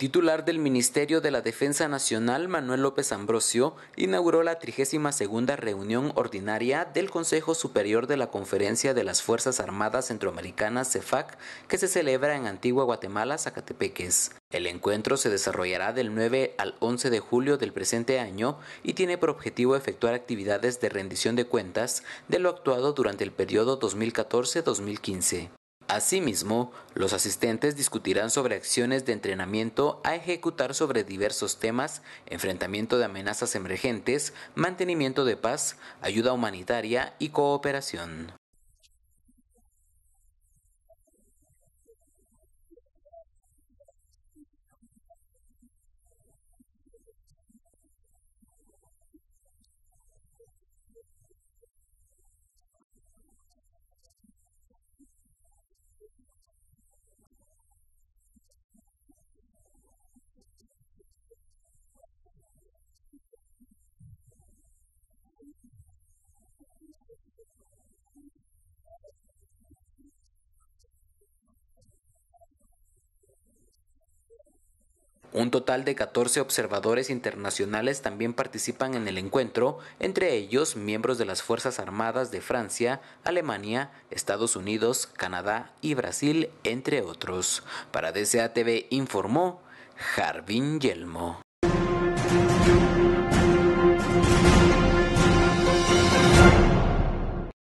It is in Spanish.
titular del Ministerio de la Defensa Nacional, Manuel López Ambrosio, inauguró la 32 reunión ordinaria del Consejo Superior de la Conferencia de las Fuerzas Armadas Centroamericanas, CEFAC, que se celebra en Antigua Guatemala, Zacatepeques. El encuentro se desarrollará del 9 al 11 de julio del presente año y tiene por objetivo efectuar actividades de rendición de cuentas de lo actuado durante el periodo 2014-2015. Asimismo, los asistentes discutirán sobre acciones de entrenamiento a ejecutar sobre diversos temas, enfrentamiento de amenazas emergentes, mantenimiento de paz, ayuda humanitaria y cooperación. Un total de 14 observadores internacionales también participan en el encuentro, entre ellos miembros de las Fuerzas Armadas de Francia, Alemania, Estados Unidos, Canadá y Brasil, entre otros. Para DCATV informó Jarvin Yelmo.